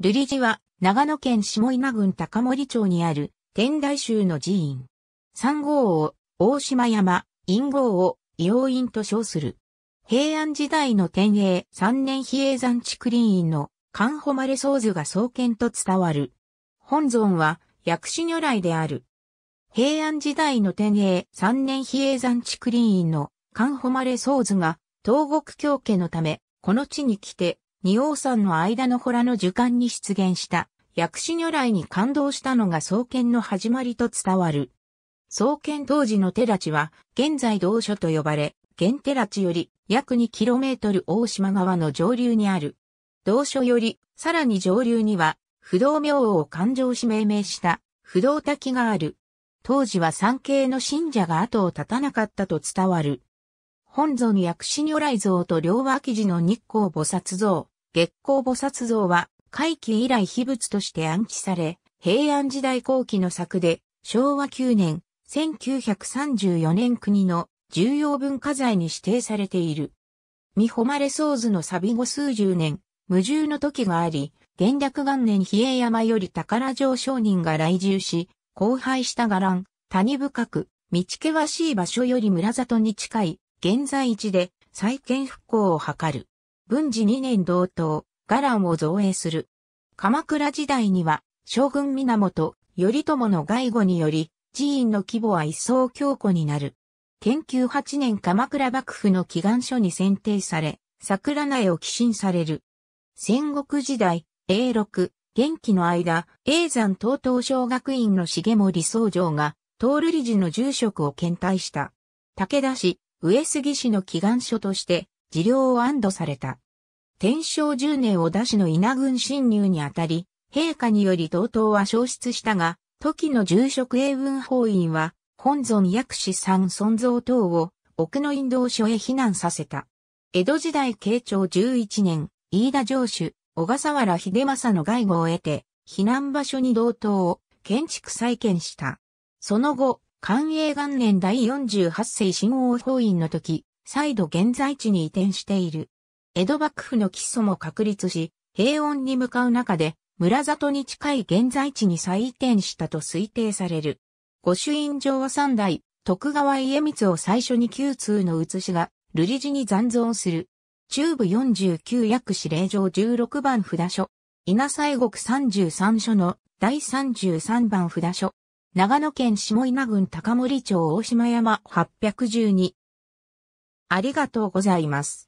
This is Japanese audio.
瑠璃寺は、長野県下稲郡高森町にある、天台宗の寺院。三号を、大島山、陰号を、硫王院と称する。平安時代の天栄三年比叡山竹林院の、関穂丸僧図が創建と伝わる。本尊は、薬師如来である。平安時代の天栄三年比叡山竹林院の、関穂丸僧図が、東国教家のため、この地に来て、仁王山の間の洞の樹幹に出現した薬師如来に感動したのが創建の始まりと伝わる。創建当時の寺地は現在同所と呼ばれ、現寺地より約 2km 大島側の上流にある。同所よりさらに上流には不動明王を勘定し命名した不動滝がある。当時は三系の信者が後を絶たなかったと伝わる。本尊薬師如来像と両脇寺の日光菩薩像、月光菩薩像は、回帰以来秘仏として暗記され、平安時代後期の作で、昭和9年、1934年国の重要文化財に指定されている。見誉れ僧図の錆後数十年、無重の時があり、元暦元年比叡山より宝城商人が来住し、荒廃した伽藍、谷深く、道険しい場所より村里に近い、現在地で再建復興を図る。文治2年同等、伽藍を造営する。鎌倉時代には、将軍源、頼朝の外護により、寺院の規模は一層強固になる。研究8年鎌倉幕府の祈願書に選定され、桜苗を寄進される。戦国時代、永禄、元気の間、永山東東小学院の重森総城が、通る理事の住職を検体した。武田氏、上杉氏の祈願書として、治療を安堵された。天正10年織田氏の稲軍侵入にあたり、陛下により同等は消失したが、時の住職英文法院は、本尊薬師三尊蔵等を、奥の引道所へ避難させた。江戸時代慶長11年、飯田城主、小笠原秀政の外護を得て、避難場所に道等を建築再建した。その後、寛永元年第48世新王法院の時、再度現在地に移転している。江戸幕府の基礎も確立し、平穏に向かう中で、村里に近い現在地に再移転したと推定される。御朱印上は三代、徳川家光を最初に旧通の写しが、瑠璃寺に残存する。中部49薬指令状16番札所。稲西国33所の第33番札所。長野県下稲郡高森町大島山812。ありがとうございます。